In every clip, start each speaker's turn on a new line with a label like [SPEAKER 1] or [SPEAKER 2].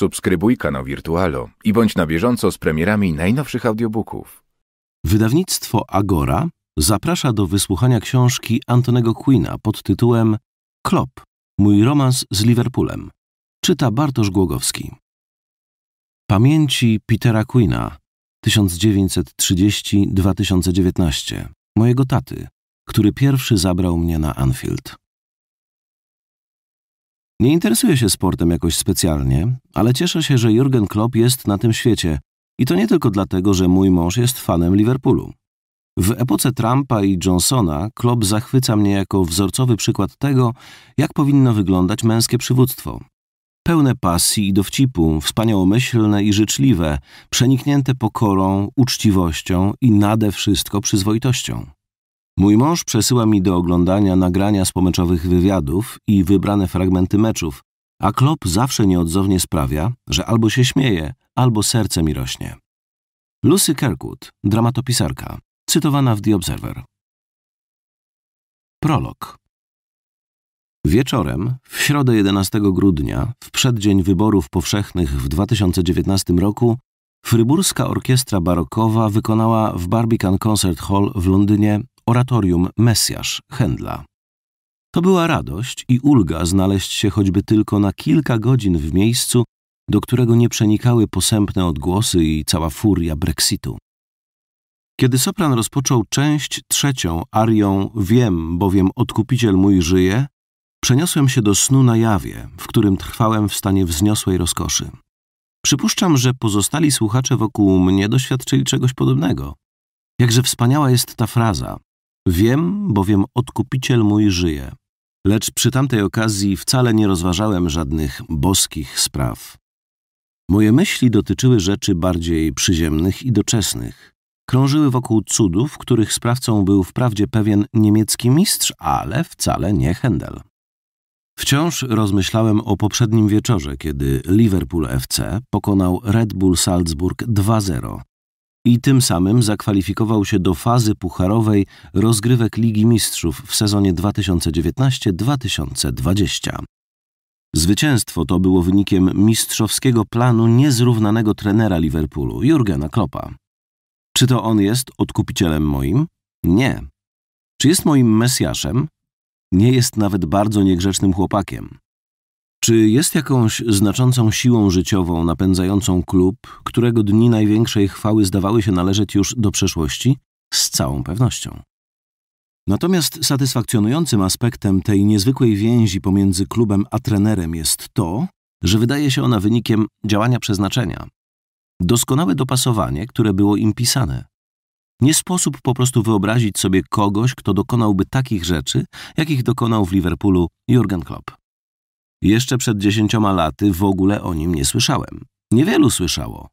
[SPEAKER 1] Subskrybuj kanał Wirtualo i bądź na bieżąco z premierami najnowszych audiobooków. Wydawnictwo Agora zaprasza do wysłuchania książki Antonego Queena pod tytułem Klop. Mój romans z Liverpoolem. Czyta Bartosz Głogowski. Pamięci Petera Queena 1930-2019 mojego taty, który pierwszy zabrał mnie na Anfield. Nie interesuję się sportem jakoś specjalnie, ale cieszę się, że Jurgen Klopp jest na tym świecie i to nie tylko dlatego, że mój mąż jest fanem Liverpoolu. W epoce Trumpa i Johnsona Klopp zachwyca mnie jako wzorcowy przykład tego, jak powinno wyglądać męskie przywództwo. Pełne pasji i dowcipu, wspaniałomyślne i życzliwe, przeniknięte pokorą, uczciwością i nade wszystko przyzwoitością. Mój mąż przesyła mi do oglądania nagrania z pomeczowych wywiadów i wybrane fragmenty meczów, a klop zawsze nieodzownie sprawia, że albo się śmieje, albo serce mi rośnie. Lucy Kirkwood, dramatopisarka, cytowana w The Observer. Prolog. Wieczorem, w środę 11 grudnia, w przeddzień wyborów powszechnych w 2019 roku, Fryburska Orkiestra Barokowa wykonała w Barbican Concert Hall w Londynie oratorium Mesjasz Händla. To była radość i ulga znaleźć się choćby tylko na kilka godzin w miejscu, do którego nie przenikały posępne odgłosy i cała furia Brexitu. Kiedy sopran rozpoczął część trzecią arią Wiem, bowiem odkupiciel mój żyje, przeniosłem się do snu na jawie, w którym trwałem w stanie wzniosłej rozkoszy. Przypuszczam, że pozostali słuchacze wokół mnie doświadczyli czegoś podobnego. Jakże wspaniała jest ta fraza: Wiem, bowiem odkupiciel mój żyje. Lecz przy tamtej okazji wcale nie rozważałem żadnych boskich spraw. Moje myśli dotyczyły rzeczy bardziej przyziemnych i doczesnych. Krążyły wokół cudów, których sprawcą był wprawdzie pewien niemiecki mistrz, ale wcale nie Händel. Wciąż rozmyślałem o poprzednim wieczorze, kiedy Liverpool FC pokonał Red Bull Salzburg 2-0 i tym samym zakwalifikował się do fazy pucharowej rozgrywek Ligi Mistrzów w sezonie 2019-2020. Zwycięstwo to było wynikiem mistrzowskiego planu niezrównanego trenera Liverpoolu, Jurgena Kloppa. Czy to on jest odkupicielem moim? Nie. Czy jest moim mesjaszem? Nie jest nawet bardzo niegrzecznym chłopakiem. Czy jest jakąś znaczącą siłą życiową napędzającą klub, którego dni największej chwały zdawały się należeć już do przeszłości? Z całą pewnością. Natomiast satysfakcjonującym aspektem tej niezwykłej więzi pomiędzy klubem a trenerem jest to, że wydaje się ona wynikiem działania przeznaczenia. Doskonałe dopasowanie, które było im pisane. Nie sposób po prostu wyobrazić sobie kogoś, kto dokonałby takich rzeczy, jakich dokonał w Liverpoolu Jurgen Klopp. Jeszcze przed dziesięcioma laty w ogóle o nim nie słyszałem. Niewielu słyszało.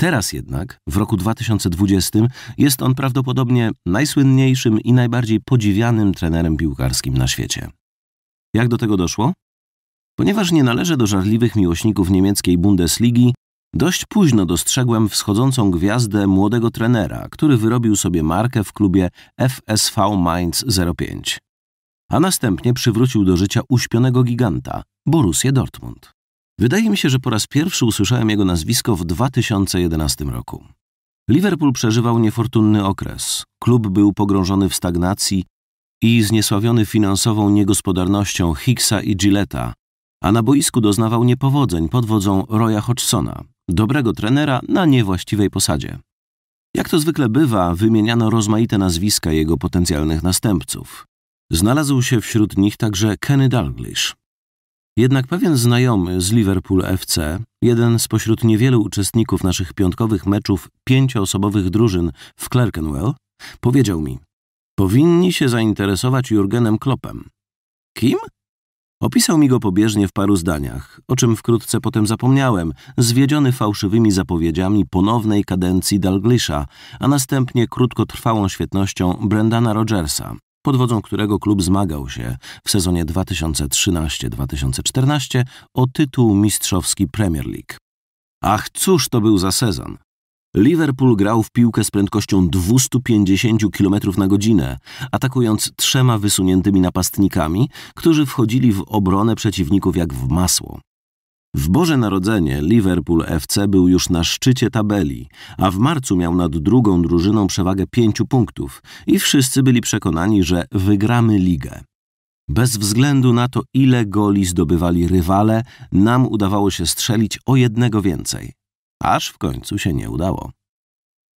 [SPEAKER 1] Teraz jednak, w roku 2020, jest on prawdopodobnie najsłynniejszym i najbardziej podziwianym trenerem piłkarskim na świecie. Jak do tego doszło? Ponieważ nie należę do żarliwych miłośników niemieckiej Bundesligi, dość późno dostrzegłem wschodzącą gwiazdę młodego trenera, który wyrobił sobie markę w klubie FSV Mainz 05 a następnie przywrócił do życia uśpionego giganta, Borusję Dortmund. Wydaje mi się, że po raz pierwszy usłyszałem jego nazwisko w 2011 roku. Liverpool przeżywał niefortunny okres. Klub był pogrążony w stagnacji i zniesławiony finansową niegospodarnością Hicksa i Gilleta, a na boisku doznawał niepowodzeń pod wodzą Roya Hodgsona, dobrego trenera na niewłaściwej posadzie. Jak to zwykle bywa, wymieniano rozmaite nazwiska jego potencjalnych następców. Znalazł się wśród nich także Kenny Dalglish. Jednak pewien znajomy z Liverpool FC, jeden spośród niewielu uczestników naszych piątkowych meczów pięcioosobowych drużyn w Clerkenwell, powiedział mi: Powinni się zainteresować Jurgenem Kloppem. Kim? Opisał mi go pobieżnie w paru zdaniach, o czym wkrótce potem zapomniałem, zwiedziony fałszywymi zapowiedziami ponownej kadencji Dalglisha, a następnie krótkotrwałą świetnością Brendana Rogersa, pod wodzą którego klub zmagał się w sezonie 2013-2014 o tytuł mistrzowski Premier League. Ach, cóż to był za sezon! Liverpool grał w piłkę z prędkością 250 km na godzinę, atakując trzema wysuniętymi napastnikami, którzy wchodzili w obronę przeciwników jak w masło. W Boże Narodzenie Liverpool FC był już na szczycie tabeli, a w marcu miał nad drugą drużyną przewagę pięciu punktów i wszyscy byli przekonani, że wygramy ligę. Bez względu na to, ile goli zdobywali rywale, nam udawało się strzelić o jednego więcej. Aż w końcu się nie udało.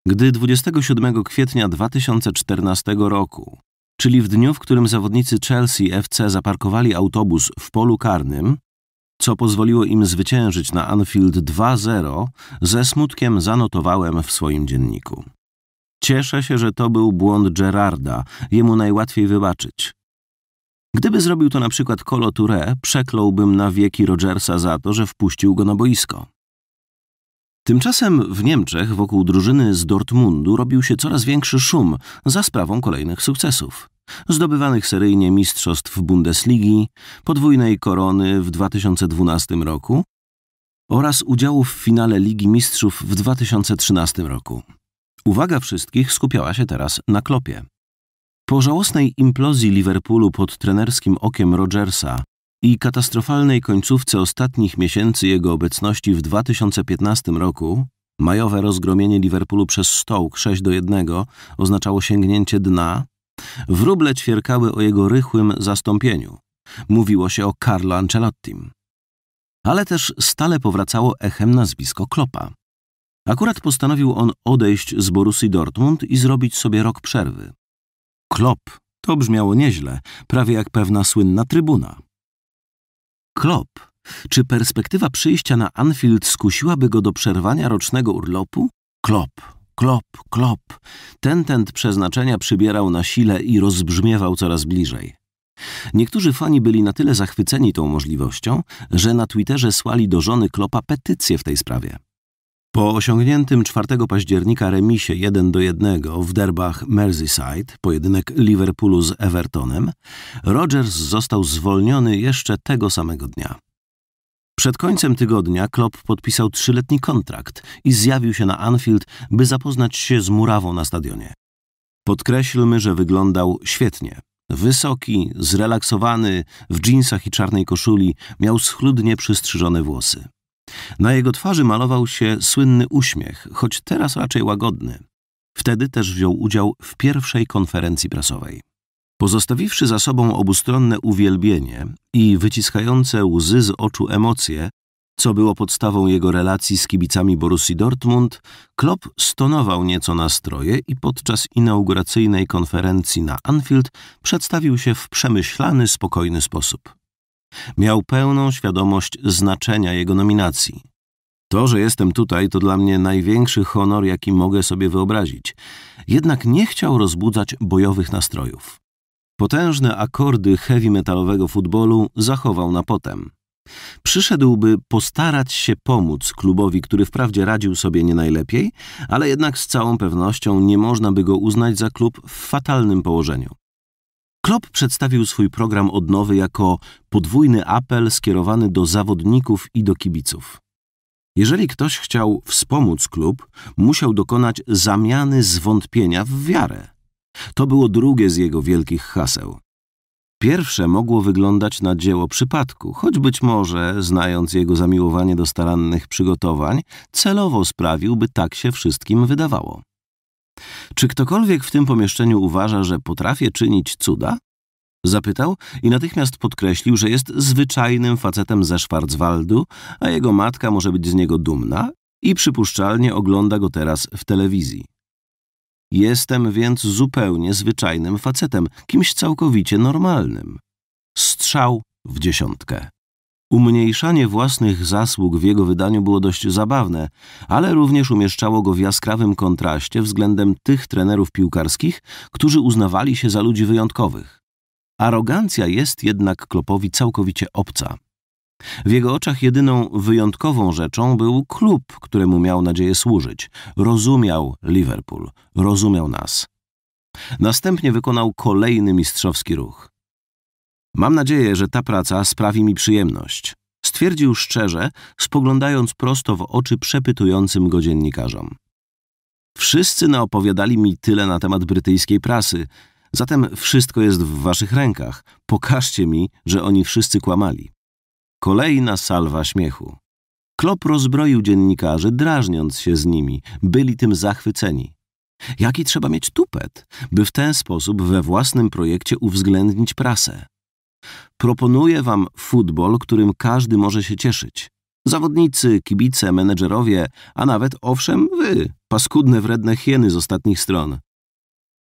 [SPEAKER 1] Gdy 27 kwietnia 2014 roku, czyli w dniu, w którym zawodnicy Chelsea FC zaparkowali autobus w polu karnym, co pozwoliło im zwyciężyć na Anfield 2-0, ze smutkiem zanotowałem w swoim dzienniku. Cieszę się, że to był błąd Gerarda, jemu najłatwiej wybaczyć. Gdyby zrobił to na przykład Colo Touré, przekląłbym na wieki Rogersa za to, że wpuścił go na boisko. Tymczasem w Niemczech wokół drużyny z Dortmundu robił się coraz większy szum za sprawą kolejnych sukcesów zdobywanych seryjnie mistrzostw Bundesligi, podwójnej korony w 2012 roku oraz udziału w finale Ligi Mistrzów w 2013 roku. Uwaga wszystkich skupiała się teraz na klopie. Po żałosnej implozji Liverpoolu pod trenerskim okiem Rodgersa i katastrofalnej końcówce ostatnich miesięcy jego obecności w 2015 roku, majowe rozgromienie Liverpoolu przez Stoke 6 do 1 oznaczało sięgnięcie dna Wróble ćwierkały o jego rychłym zastąpieniu. Mówiło się o Carlo Ancelottim. Ale też stale powracało echem nazwisko Klopa. Akurat postanowił on odejść z Borusy Dortmund i zrobić sobie rok przerwy. Klop to brzmiało nieźle, prawie jak pewna słynna trybuna. Klop, czy perspektywa przyjścia na Anfield skusiłaby go do przerwania rocznego urlopu? Klop, klop, klop. Tentent przeznaczenia przybierał na sile i rozbrzmiewał coraz bliżej. Niektórzy fani byli na tyle zachwyceni tą możliwością, że na Twitterze słali do żony Klopa petycję w tej sprawie. Po osiągniętym 4 października remisie 1 do 1 w derbach Merseyside, pojedynek Liverpoolu z Evertonem, Rogers został zwolniony jeszcze tego samego dnia. Przed końcem tygodnia Klopp podpisał trzyletni kontrakt i zjawił się na Anfield, by zapoznać się z murawą na stadionie. Podkreślmy, że wyglądał świetnie. Wysoki, zrelaksowany, w dżinsach i czarnej koszuli, miał schludnie przystrzyżone włosy. Na jego twarzy malował się słynny uśmiech, choć teraz raczej łagodny. Wtedy też wziął udział w pierwszej konferencji prasowej. Pozostawiwszy za sobą obustronne uwielbienie i wyciskające łzy z oczu emocje, co było podstawą jego relacji z kibicami Borussi Dortmund, Klopp stonował nieco nastroje i podczas inauguracyjnej konferencji na Anfield przedstawił się w przemyślany, spokojny sposób. Miał pełną świadomość znaczenia jego nominacji. To, że jestem tutaj, to dla mnie największy honor, jaki mogę sobie wyobrazić. Jednak nie chciał rozbudzać bojowych nastrojów. Potężne akordy heavy metalowego futbolu zachował na potem. Przyszedłby postarać się pomóc klubowi, który wprawdzie radził sobie nie najlepiej, ale jednak z całą pewnością nie można by go uznać za klub w fatalnym położeniu. Klopp przedstawił swój program odnowy jako podwójny apel skierowany do zawodników i do kibiców. Jeżeli ktoś chciał wspomóc klub, musiał dokonać zamiany zwątpienia w wiarę. To było drugie z jego wielkich haseł. Pierwsze mogło wyglądać na dzieło przypadku, choć być może, znając jego zamiłowanie do starannych przygotowań, celowo sprawił, by tak się wszystkim wydawało. Czy ktokolwiek w tym pomieszczeniu uważa, że potrafię czynić cuda? Zapytał i natychmiast podkreślił, że jest zwyczajnym facetem ze Schwarzwaldu, a jego matka może być z niego dumna i przypuszczalnie ogląda go teraz w telewizji. Jestem więc zupełnie zwyczajnym facetem, kimś całkowicie normalnym. Strzał w dziesiątkę. Umniejszanie własnych zasług w jego wydaniu było dość zabawne, ale również umieszczało go w jaskrawym kontraście względem tych trenerów piłkarskich, którzy uznawali się za ludzi wyjątkowych. Arogancja jest jednak Klopowi całkowicie obca. W jego oczach jedyną wyjątkową rzeczą był klub, któremu miał nadzieję służyć. Rozumiał Liverpool, rozumiał nas. Następnie wykonał kolejny mistrzowski ruch. Mam nadzieję, że ta praca sprawi mi przyjemność, stwierdził szczerze, spoglądając prosto w oczy przepytującym go dziennikarzom. Wszyscy naopowiadali mi tyle na temat brytyjskiej prasy, zatem wszystko jest w waszych rękach. Pokażcie mi, że oni wszyscy kłamali. Kolejna salwa śmiechu. Klop rozbroił dziennikarzy, drażniąc się z nimi. Byli tym zachwyceni. Jaki trzeba mieć tupet, by w ten sposób we własnym projekcie uwzględnić prasę? Proponuję wam futbol, którym każdy może się cieszyć. Zawodnicy, kibice, menedżerowie, a nawet owszem wy, paskudne wredne hieny z ostatnich stron.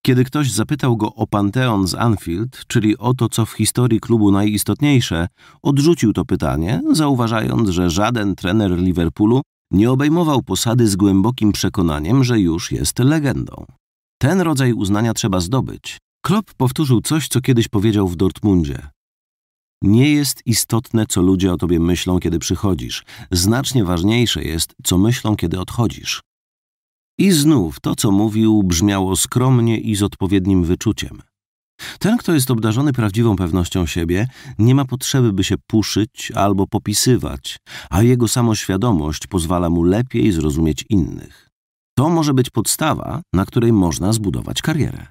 [SPEAKER 1] Kiedy ktoś zapytał go o Panteon z Anfield, czyli o to, co w historii klubu najistotniejsze, odrzucił to pytanie, zauważając, że żaden trener Liverpoolu nie obejmował posady z głębokim przekonaniem, że już jest legendą. Ten rodzaj uznania trzeba zdobyć. Klopp powtórzył coś, co kiedyś powiedział w Dortmundzie. Nie jest istotne, co ludzie o tobie myślą, kiedy przychodzisz. Znacznie ważniejsze jest, co myślą, kiedy odchodzisz. I znów to, co mówił, brzmiało skromnie i z odpowiednim wyczuciem. Ten, kto jest obdarzony prawdziwą pewnością siebie, nie ma potrzeby, by się puszyć albo popisywać, a jego samoświadomość pozwala mu lepiej zrozumieć innych. To może być podstawa, na której można zbudować karierę.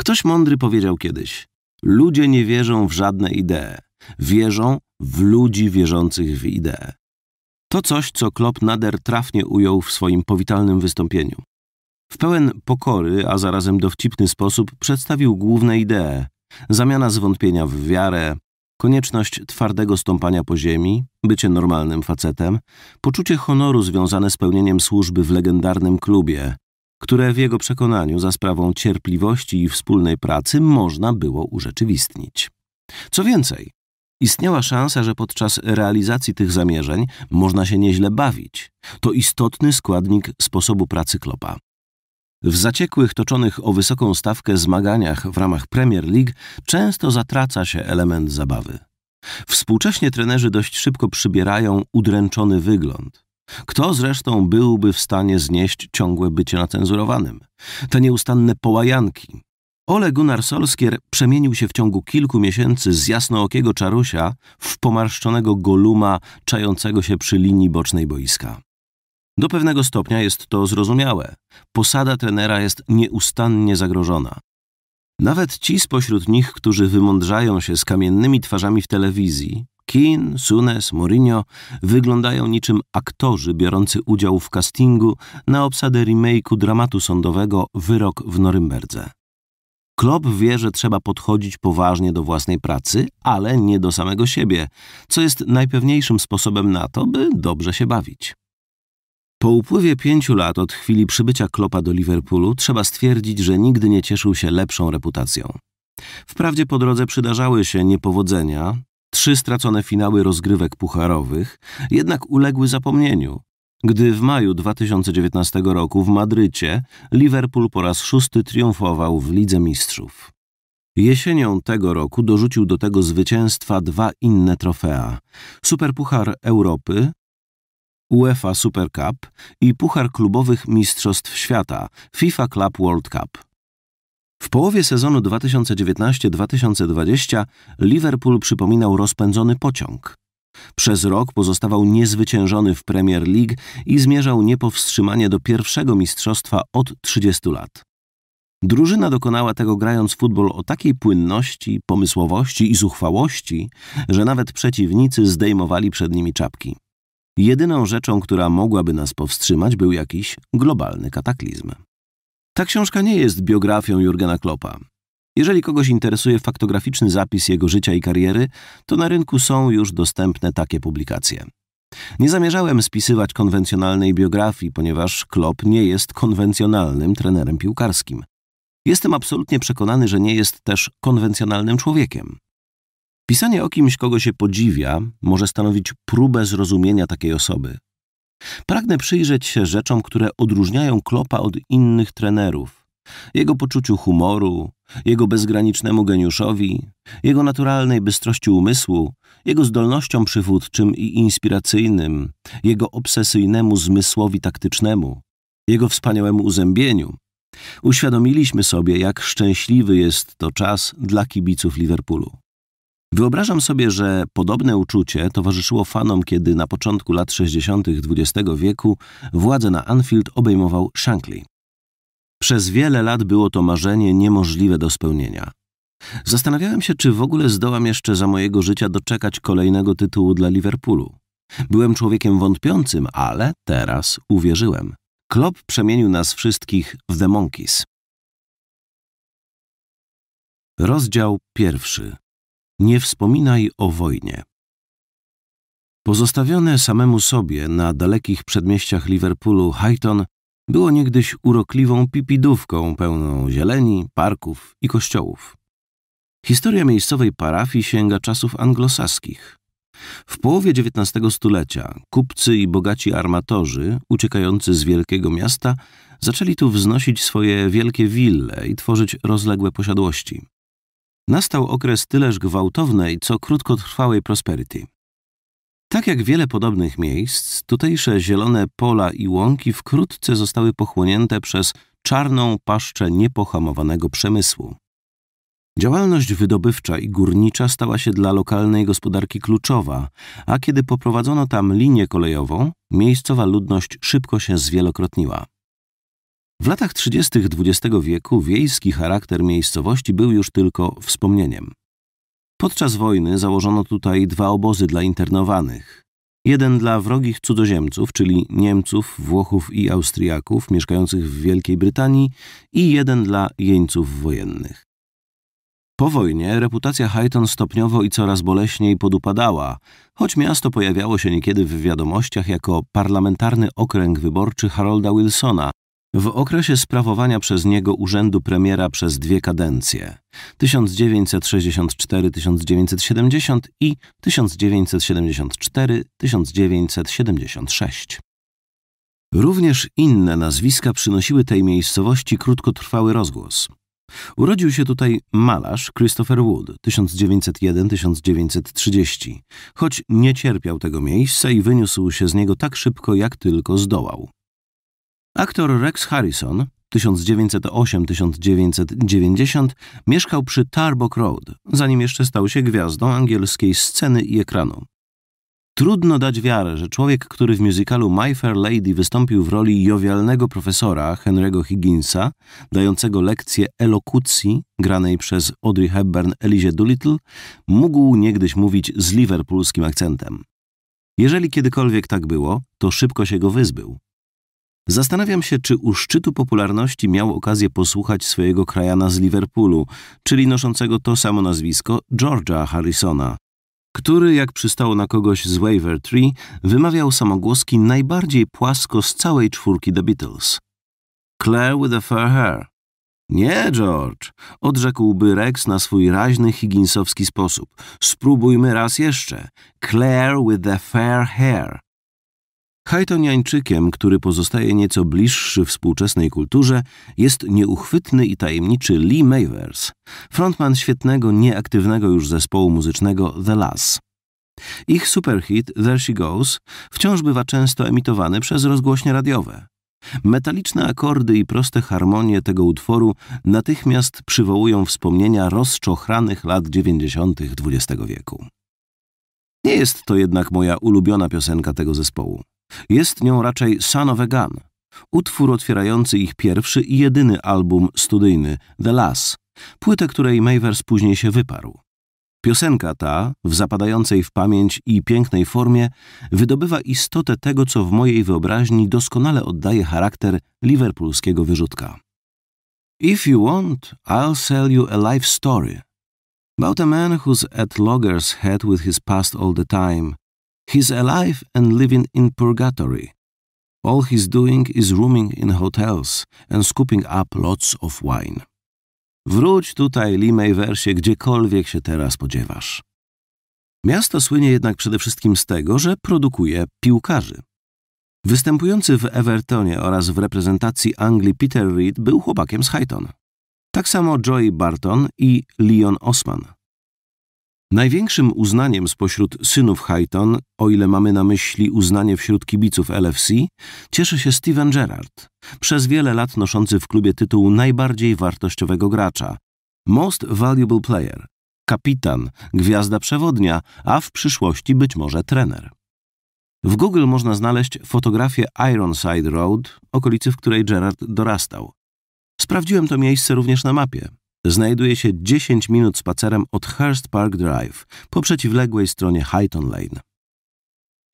[SPEAKER 1] Ktoś mądry powiedział kiedyś: Ludzie nie wierzą w żadne idee, wierzą w ludzi wierzących w idee. To coś, co Klopp nader trafnie ujął w swoim powitalnym wystąpieniu. W pełen pokory, a zarazem dowcipny sposób przedstawił główne idee. Zamiana zwątpienia w wiarę, konieczność twardego stąpania po ziemi, bycie normalnym facetem, poczucie honoru związane z pełnieniem służby w legendarnym klubie, które w jego przekonaniu za sprawą cierpliwości i wspólnej pracy można było urzeczywistnić. Co więcej, Istniała szansa, że podczas realizacji tych zamierzeń można się nieźle bawić. To istotny składnik sposobu pracy klopa. W zaciekłych, toczonych o wysoką stawkę zmaganiach w ramach Premier League często zatraca się element zabawy. Współcześnie trenerzy dość szybko przybierają udręczony wygląd. Kto zresztą byłby w stanie znieść ciągłe bycie nacenzurowanym? Te nieustanne połajanki, Ole Gunnar Solskier przemienił się w ciągu kilku miesięcy z jasnookiego czarusia w pomarszczonego goluma czającego się przy linii bocznej boiska. Do pewnego stopnia jest to zrozumiałe. Posada trenera jest nieustannie zagrożona. Nawet ci spośród nich, którzy wymądrzają się z kamiennymi twarzami w telewizji, Keane, Sunes, Mourinho, wyglądają niczym aktorzy biorący udział w castingu na obsadę remake'u dramatu sądowego Wyrok w Norymberdze. Klop wie, że trzeba podchodzić poważnie do własnej pracy, ale nie do samego siebie, co jest najpewniejszym sposobem na to, by dobrze się bawić. Po upływie pięciu lat od chwili przybycia Klopa do Liverpoolu trzeba stwierdzić, że nigdy nie cieszył się lepszą reputacją. Wprawdzie po drodze przydarzały się niepowodzenia, trzy stracone finały rozgrywek pucharowych, jednak uległy zapomnieniu, gdy w maju 2019 roku w Madrycie Liverpool po raz szósty triumfował w Lidze Mistrzów. Jesienią tego roku dorzucił do tego zwycięstwa dwa inne trofea: Superpuchar Europy, UEFA Super Cup i Puchar Klubowych Mistrzostw Świata FIFA Club World Cup. W połowie sezonu 2019-2020 Liverpool przypominał rozpędzony pociąg. Przez rok pozostawał niezwyciężony w Premier League i zmierzał niepowstrzymanie do pierwszego mistrzostwa od 30 lat. Drużyna dokonała tego grając futbol o takiej płynności, pomysłowości i zuchwałości, że nawet przeciwnicy zdejmowali przed nimi czapki. Jedyną rzeczą, która mogłaby nas powstrzymać, był jakiś globalny kataklizm. Ta książka nie jest biografią Jurgena Kloppa. Jeżeli kogoś interesuje faktograficzny zapis jego życia i kariery, to na rynku są już dostępne takie publikacje. Nie zamierzałem spisywać konwencjonalnej biografii, ponieważ Klopp nie jest konwencjonalnym trenerem piłkarskim. Jestem absolutnie przekonany, że nie jest też konwencjonalnym człowiekiem. Pisanie o kimś, kogo się podziwia, może stanowić próbę zrozumienia takiej osoby. Pragnę przyjrzeć się rzeczom, które odróżniają Klopa od innych trenerów jego poczuciu humoru, jego bezgranicznemu geniuszowi, jego naturalnej bystrości umysłu, jego zdolnościom przywódczym i inspiracyjnym, jego obsesyjnemu zmysłowi taktycznemu, jego wspaniałemu uzębieniu, uświadomiliśmy sobie, jak szczęśliwy jest to czas dla kibiców Liverpoolu. Wyobrażam sobie, że podobne uczucie towarzyszyło fanom, kiedy na początku lat 60. XX wieku władzę na Anfield obejmował Shankly. Przez wiele lat było to marzenie niemożliwe do spełnienia. Zastanawiałem się, czy w ogóle zdołam jeszcze za mojego życia doczekać kolejnego tytułu dla Liverpoolu. Byłem człowiekiem wątpiącym, ale teraz uwierzyłem. Klopp przemienił nas wszystkich w The Monkeys. Rozdział pierwszy. Nie wspominaj o wojnie. Pozostawione samemu sobie na dalekich przedmieściach Liverpoolu Highton było niegdyś urokliwą pipidówką pełną zieleni, parków i kościołów. Historia miejscowej parafii sięga czasów anglosaskich. W połowie XIX stulecia kupcy i bogaci armatorzy, uciekający z wielkiego miasta, zaczęli tu wznosić swoje wielkie wille i tworzyć rozległe posiadłości. Nastał okres tyleż gwałtownej, co krótkotrwałej prosperity. Tak jak wiele podobnych miejsc, tutejsze zielone pola i łąki wkrótce zostały pochłonięte przez czarną paszczę niepohamowanego przemysłu. Działalność wydobywcza i górnicza stała się dla lokalnej gospodarki kluczowa, a kiedy poprowadzono tam linię kolejową, miejscowa ludność szybko się zwielokrotniła. W latach 30. XX wieku wiejski charakter miejscowości był już tylko wspomnieniem. Podczas wojny założono tutaj dwa obozy dla internowanych. Jeden dla wrogich cudzoziemców, czyli Niemców, Włochów i Austriaków mieszkających w Wielkiej Brytanii i jeden dla jeńców wojennych. Po wojnie reputacja Highton stopniowo i coraz boleśniej podupadała, choć miasto pojawiało się niekiedy w wiadomościach jako parlamentarny okręg wyborczy Harolda Wilsona, w okresie sprawowania przez niego urzędu premiera przez dwie kadencje 1964-1970 i 1974-1976. Również inne nazwiska przynosiły tej miejscowości krótkotrwały rozgłos. Urodził się tutaj malarz Christopher Wood 1901-1930, choć nie cierpiał tego miejsca i wyniósł się z niego tak szybko, jak tylko zdołał. Aktor Rex Harrison 1908-1990 mieszkał przy Tarbock Road, zanim jeszcze stał się gwiazdą angielskiej sceny i ekranu. Trudno dać wiarę, że człowiek, który w muzykalu My Fair Lady wystąpił w roli jowialnego profesora Henry'ego Higginsa, dającego lekcję elokucji granej przez Audrey Hepburn Elizie Doolittle, mógł niegdyś mówić z liverpoolskim akcentem. Jeżeli kiedykolwiek tak było, to szybko się go wyzbył. Zastanawiam się, czy u szczytu popularności miał okazję posłuchać swojego krajana z Liverpoolu, czyli noszącego to samo nazwisko George'a Harrisona, który, jak przystało na kogoś z Waver Tree, wymawiał samogłoski najbardziej płasko z całej czwórki The Beatles. Claire with a fair hair. Nie, George, odrzekłby Rex na swój raźny, higginsowski sposób. Spróbujmy raz jeszcze. Claire with the fair hair. Hajtoniańczykiem, który pozostaje nieco bliższy współczesnej kulturze, jest nieuchwytny i tajemniczy Lee Mavers, frontman świetnego, nieaktywnego już zespołu muzycznego The Lass. Ich superhit There She Goes wciąż bywa często emitowany przez rozgłośnie radiowe. Metaliczne akordy i proste harmonie tego utworu natychmiast przywołują wspomnienia rozczochranych lat 90. XX wieku. Nie jest to jednak moja ulubiona piosenka tego zespołu. Jest nią raczej Son of a Gun, utwór otwierający ich pierwszy i jedyny album studyjny The Lass, płytę której Mavers później się wyparł. Piosenka ta, w zapadającej w pamięć i pięknej formie, wydobywa istotę tego, co w mojej wyobraźni doskonale oddaje charakter liverpoolskiego wyrzutka. If you want, I'll sell you a life story. About a man who's at logger's head with his past all the time, He's alive and living in purgatory. All he's doing is rooming in hotels and scooping up lots of wine. Wróć tutaj, Limeywersie, gdziekolwiek się teraz podziewasz. Miasto słynie jednak przede wszystkim z tego, że produkuje piłkarzy. Występujący w Evertonie oraz w reprezentacji Anglii Peter Reid był chłopakiem z Highton. Tak samo Joey Barton i Leon Osman. Największym uznaniem spośród synów Hayton, o ile mamy na myśli uznanie wśród kibiców LFC, cieszy się Steven Gerrard, przez wiele lat noszący w klubie tytuł najbardziej wartościowego gracza, Most Valuable Player, kapitan, gwiazda przewodnia, a w przyszłości być może trener. W Google można znaleźć fotografię Ironside Road, okolicy, w której Gerard dorastał. Sprawdziłem to miejsce również na mapie znajduje się 10 minut spacerem od Hurst Park Drive po przeciwległej stronie Highton Lane,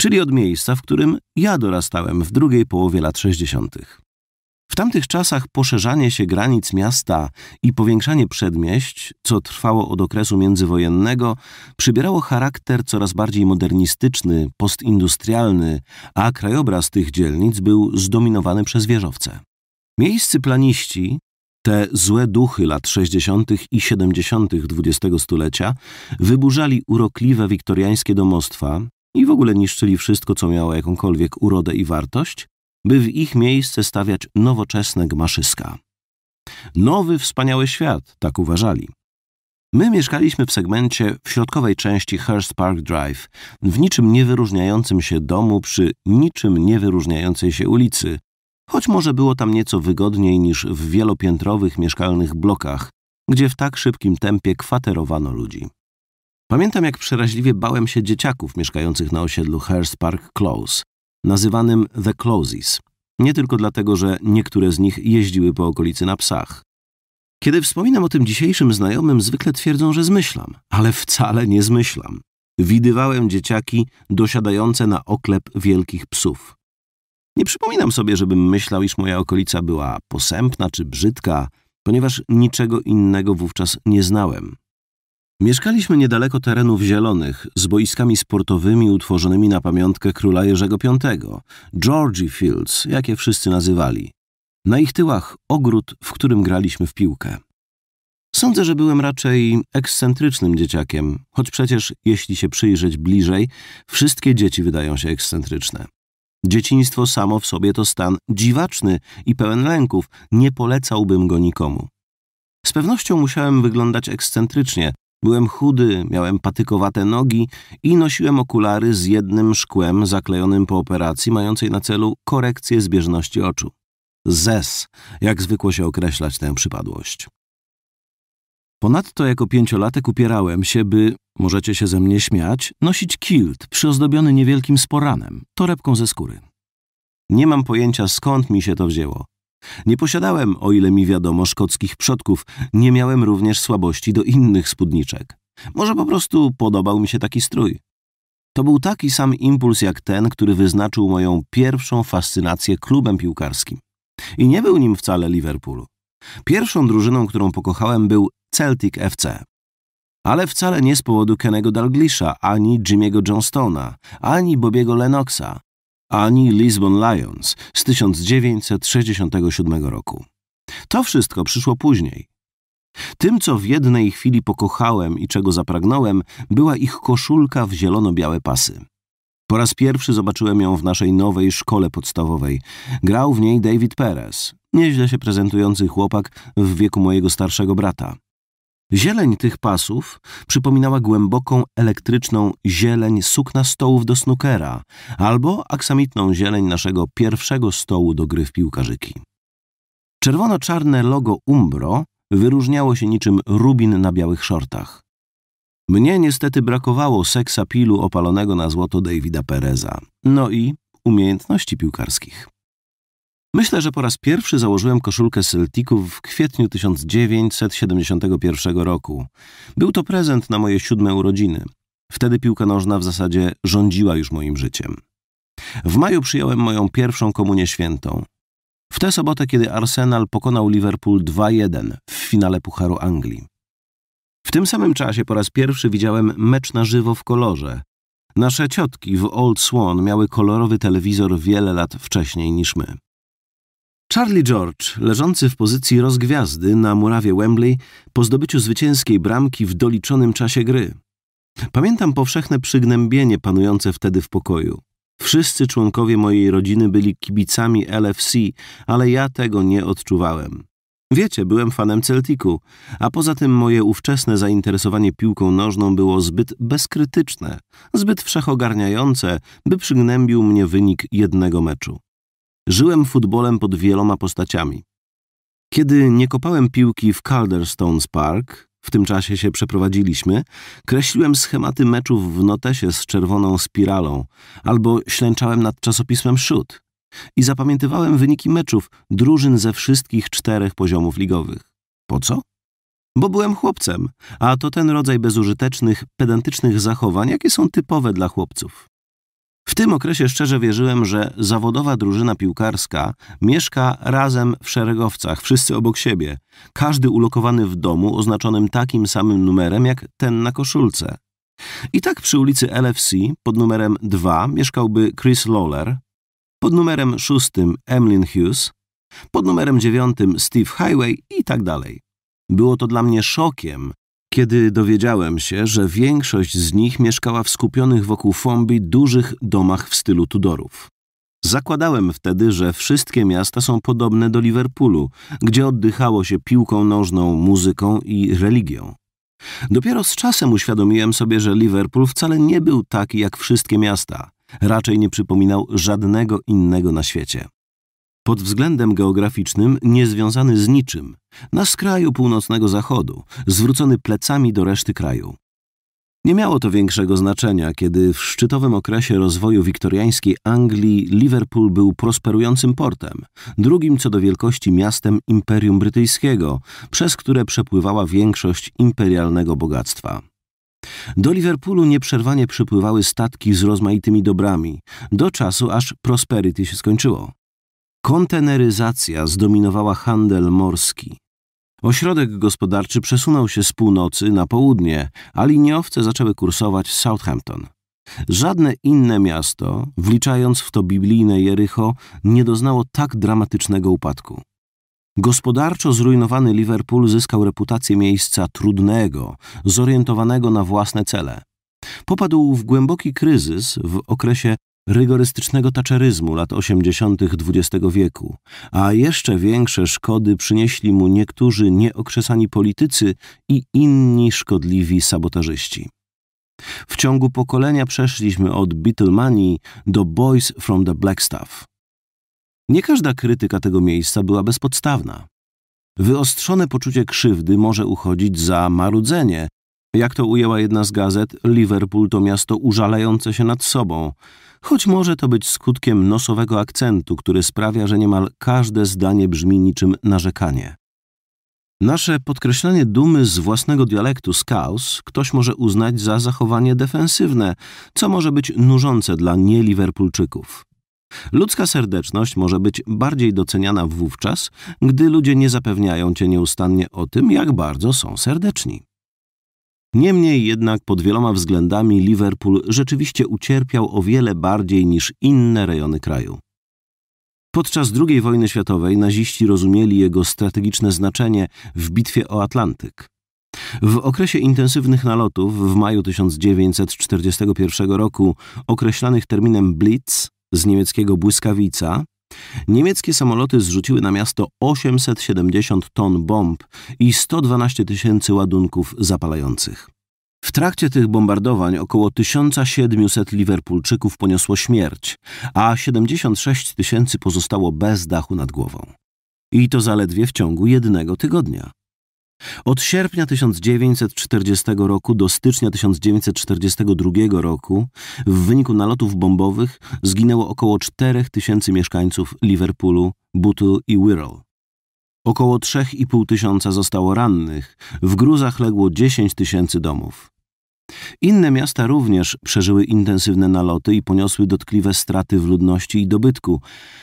[SPEAKER 1] czyli od miejsca, w którym ja dorastałem w drugiej połowie lat 60. W tamtych czasach poszerzanie się granic miasta i powiększanie przedmieść, co trwało od okresu międzywojennego, przybierało charakter coraz bardziej modernistyczny, postindustrialny, a krajobraz tych dzielnic był zdominowany przez wieżowce. Miejscy planiści, te złe duchy lat 60. i 70. XX stulecia wyburzali urokliwe wiktoriańskie domostwa i w ogóle niszczyli wszystko, co miało jakąkolwiek urodę i wartość, by w ich miejsce stawiać nowoczesne gmaszyska. Nowy, wspaniały świat, tak uważali. My mieszkaliśmy w segmencie w środkowej części Hearst Park Drive, w niczym niewyróżniającym się domu przy niczym niewyróżniającej się ulicy, choć może było tam nieco wygodniej niż w wielopiętrowych mieszkalnych blokach, gdzie w tak szybkim tempie kwaterowano ludzi. Pamiętam, jak przeraźliwie bałem się dzieciaków mieszkających na osiedlu Hurst Park Close, nazywanym The Closes. Nie tylko dlatego, że niektóre z nich jeździły po okolicy na psach. Kiedy wspominam o tym dzisiejszym znajomym, zwykle twierdzą, że zmyślam, ale wcale nie zmyślam. Widywałem dzieciaki dosiadające na oklep wielkich psów. Nie przypominam sobie, żebym myślał, iż moja okolica była posępna czy brzydka, ponieważ niczego innego wówczas nie znałem. Mieszkaliśmy niedaleko terenów zielonych, z boiskami sportowymi utworzonymi na pamiątkę króla Jerzego V, Georgie Fields, jakie wszyscy nazywali. Na ich tyłach ogród, w którym graliśmy w piłkę. Sądzę, że byłem raczej ekscentrycznym dzieciakiem, choć przecież, jeśli się przyjrzeć bliżej, wszystkie dzieci wydają się ekscentryczne. Dzieciństwo samo w sobie to stan dziwaczny i pełen lęków, nie polecałbym go nikomu. Z pewnością musiałem wyglądać ekscentrycznie. Byłem chudy, miałem patykowate nogi i nosiłem okulary z jednym szkłem zaklejonym po operacji, mającej na celu korekcję zbieżności oczu. ZES, jak zwykło się określać tę przypadłość. Ponadto jako pięciolatek upierałem się, by, możecie się ze mnie śmiać, nosić kilt przyozdobiony niewielkim sporanem, torebką ze skóry. Nie mam pojęcia, skąd mi się to wzięło. Nie posiadałem, o ile mi wiadomo, szkockich przodków, nie miałem również słabości do innych spódniczek. Może po prostu podobał mi się taki strój. To był taki sam impuls jak ten, który wyznaczył moją pierwszą fascynację klubem piłkarskim. I nie był nim wcale Liverpoolu. Pierwszą drużyną, którą pokochałem był Celtic FC. Ale wcale nie z powodu Kennego Dalglisha, ani Jimmy'ego Johnstona, ani Bobiego Lennoxa, ani Lisbon Lions z 1967 roku. To wszystko przyszło później. Tym, co w jednej chwili pokochałem i czego zapragnąłem, była ich koszulka w zielono-białe pasy. Po raz pierwszy zobaczyłem ją w naszej nowej szkole podstawowej. Grał w niej David Perez, Nieźle się prezentujący chłopak w wieku mojego starszego brata. Zieleń tych pasów przypominała głęboką, elektryczną zieleń sukna stołów do snookera albo aksamitną zieleń naszego pierwszego stołu do gry w piłkarzyki. Czerwono-czarne logo Umbro wyróżniało się niczym rubin na białych shortach. Mnie niestety brakowało seksapilu opalonego na złoto Davida Pereza, no i umiejętności piłkarskich. Myślę, że po raz pierwszy założyłem koszulkę Celticów w kwietniu 1971 roku. Był to prezent na moje siódme urodziny. Wtedy piłka nożna w zasadzie rządziła już moim życiem. W maju przyjąłem moją pierwszą komunię świętą. W tę sobotę, kiedy Arsenal pokonał Liverpool 2-1 w finale Pucharu Anglii. W tym samym czasie po raz pierwszy widziałem mecz na żywo w kolorze. Nasze ciotki w Old Swan miały kolorowy telewizor wiele lat wcześniej niż my. Charlie George, leżący w pozycji rozgwiazdy na murawie Wembley po zdobyciu zwycięskiej bramki w doliczonym czasie gry. Pamiętam powszechne przygnębienie panujące wtedy w pokoju. Wszyscy członkowie mojej rodziny byli kibicami LFC, ale ja tego nie odczuwałem. Wiecie, byłem fanem Celtiku, a poza tym moje ówczesne zainteresowanie piłką nożną było zbyt bezkrytyczne, zbyt wszechogarniające, by przygnębił mnie wynik jednego meczu. Żyłem futbolem pod wieloma postaciami. Kiedy nie kopałem piłki w Calderstones Park, w tym czasie się przeprowadziliśmy, kreśliłem schematy meczów w notesie z czerwoną spiralą albo ślęczałem nad czasopismem Shoot i zapamiętywałem wyniki meczów drużyn ze wszystkich czterech poziomów ligowych. Po co? Bo byłem chłopcem, a to ten rodzaj bezużytecznych, pedantycznych zachowań, jakie są typowe dla chłopców. W tym okresie szczerze wierzyłem, że zawodowa drużyna piłkarska mieszka razem w szeregowcach, wszyscy obok siebie, każdy ulokowany w domu oznaczonym takim samym numerem jak ten na koszulce. I tak przy ulicy LFC pod numerem 2 mieszkałby Chris Lawler, pod numerem 6 Emlyn Hughes, pod numerem 9 Steve Highway i tak dalej. Było to dla mnie szokiem, kiedy dowiedziałem się, że większość z nich mieszkała w skupionych wokół Fombi dużych domach w stylu Tudorów. Zakładałem wtedy, że wszystkie miasta są podobne do Liverpoolu, gdzie oddychało się piłką nożną, muzyką i religią. Dopiero z czasem uświadomiłem sobie, że Liverpool wcale nie był taki jak wszystkie miasta, raczej nie przypominał żadnego innego na świecie pod względem geograficznym niezwiązany z niczym, na skraju północnego zachodu, zwrócony plecami do reszty kraju. Nie miało to większego znaczenia, kiedy w szczytowym okresie rozwoju wiktoriańskiej Anglii Liverpool był prosperującym portem, drugim co do wielkości miastem Imperium Brytyjskiego, przez które przepływała większość imperialnego bogactwa. Do Liverpoolu nieprzerwanie przypływały statki z rozmaitymi dobrami, do czasu aż Prosperity się skończyło. Konteneryzacja zdominowała handel morski. Ośrodek gospodarczy przesunął się z północy na południe, a liniowce zaczęły kursować Southampton. Żadne inne miasto, wliczając w to biblijne Jericho, nie doznało tak dramatycznego upadku. Gospodarczo zrujnowany Liverpool zyskał reputację miejsca trudnego, zorientowanego na własne cele. Popadł w głęboki kryzys w okresie rygorystycznego taczeryzmu lat 80. XX wieku, a jeszcze większe szkody przynieśli mu niektórzy nieokrzesani politycy i inni szkodliwi sabotażyści. W ciągu pokolenia przeszliśmy od Beatlemanii do Boys from the Black Stuff. Nie każda krytyka tego miejsca była bezpodstawna. Wyostrzone poczucie krzywdy może uchodzić za marudzenie. Jak to ujęła jedna z gazet, Liverpool to miasto użalające się nad sobą choć może to być skutkiem nosowego akcentu, który sprawia, że niemal każde zdanie brzmi niczym narzekanie. Nasze podkreślenie dumy z własnego dialektu skaus ktoś może uznać za zachowanie defensywne, co może być nużące dla nieliverpoolczyków. Ludzka serdeczność może być bardziej doceniana wówczas, gdy ludzie nie zapewniają cię nieustannie o tym, jak bardzo są serdeczni. Niemniej jednak pod wieloma względami Liverpool rzeczywiście ucierpiał o wiele bardziej niż inne rejony kraju. Podczas II wojny światowej naziści rozumieli jego strategiczne znaczenie w bitwie o Atlantyk. W okresie intensywnych nalotów w maju 1941 roku, określanych terminem Blitz z niemieckiego błyskawica, Niemieckie samoloty zrzuciły na miasto 870 ton bomb i 112 tysięcy ładunków zapalających. W trakcie tych bombardowań około 1700 Liverpoolczyków poniosło śmierć, a 76 tysięcy pozostało bez dachu nad głową. I to zaledwie w ciągu jednego tygodnia. Od sierpnia 1940 roku do stycznia 1942 roku w wyniku nalotów bombowych zginęło około 4000 mieszkańców Liverpoolu, Bootle i Wirral. Około 3,5 tysiąca zostało rannych, w gruzach legło 10 tysięcy domów. Inne miasta również przeżyły intensywne naloty i poniosły dotkliwe straty w ludności i dobytku,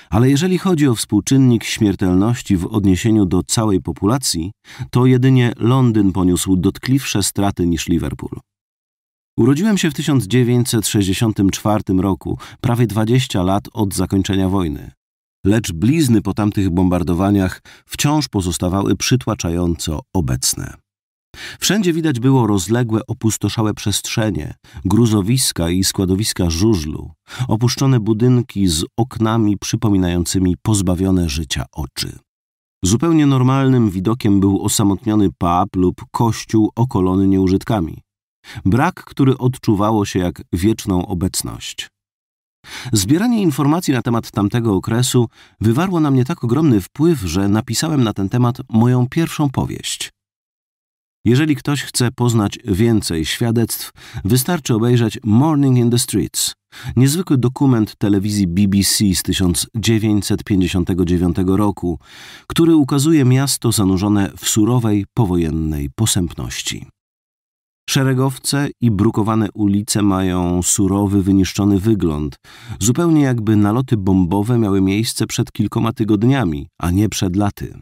[SPEAKER 1] ale jeżeli chodzi o współczynnik śmiertelności w odniesieniu do całej populacji, to jedynie Londyn poniósł dotkliwsze straty niż Liverpool. Urodziłem się w 1964 roku, prawie 20 lat od zakończenia wojny. Lecz blizny po tamtych bombardowaniach wciąż pozostawały przytłaczająco obecne. Wszędzie widać było rozległe, opustoszałe przestrzenie, gruzowiska i składowiska żużlu, opuszczone budynki z oknami przypominającymi pozbawione życia oczy. Zupełnie normalnym widokiem był osamotniony pap lub kościół okolony nieużytkami. Brak, który odczuwało się jak wieczną obecność. Zbieranie informacji na temat tamtego okresu wywarło na mnie tak ogromny wpływ, że napisałem na ten temat moją pierwszą powieść – jeżeli ktoś chce poznać więcej świadectw, wystarczy obejrzeć Morning in the Streets, niezwykły dokument telewizji BBC z 1959 roku, który ukazuje miasto zanurzone w surowej powojennej posępności. Szeregowce i brukowane ulice mają surowy, wyniszczony wygląd, zupełnie jakby naloty bombowe miały miejsce przed kilkoma tygodniami, a nie przed laty.